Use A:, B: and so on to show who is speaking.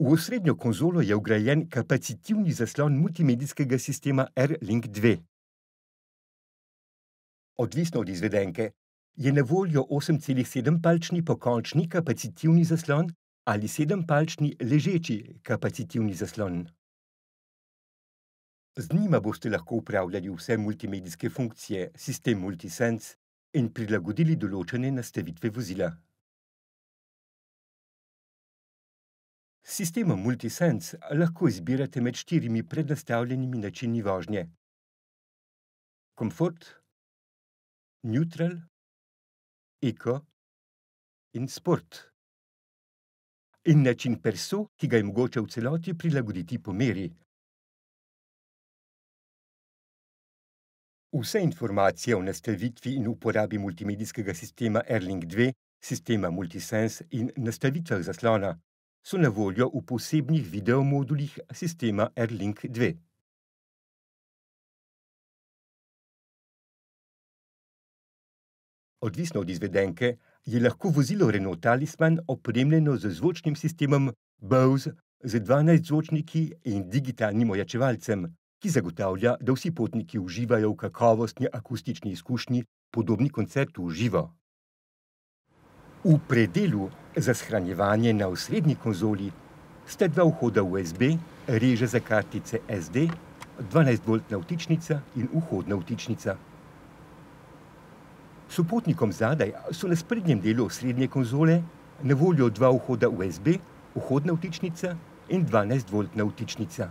A: V osrednjo konzolo je ugrajen kapacitivni zaslon multimedijskega sistema R-Link 2. Odvisno od izvedenke, je na voljo 8,7-palčni pokončni kapacitivni zaslon ali 7-palčni ležeči kapacitivni zaslon. Z njima boste lahko upravljali vse multimedijske funkcije, sistem Multisense in prilagodili določene nastavitve vozila. S sistemom Multisense lahko izbirate med štirimi prednastavljenimi načini vožnje: komfort, neutral,
B: eko in sport. In
A: način perso, ki ga je mogoče v celoti prilagoditi po meri. Vse informacije o nastavitvi in uporabi multimedijskega sistema Erling 2, sistema Multisense in nastavitvah zaslona so na voljo v posebnih videomodulih sistema AirLink 2. Odvisno od izvedenke, je lahko vozilo Renault Talisman opremljeno z zvočnim sistemom Bose z 12 zvočniki in digitalnim ojačevalcem, ki zagotavlja, da vsi potniki uživajo v kakovostni akustični izkušnji podobni koncertu v živo. V predelu Za shranjevanje na osrednji konzoli sta dva vhoda USB, reže za kartice SD, 12-voltna vtičnica in vhodna vtičnica. Supotnikom zadaj so na sprednjem delu osrednje konzole na voljo dva vhoda USB, vhodna vtičnica in 12-voltna vtičnica.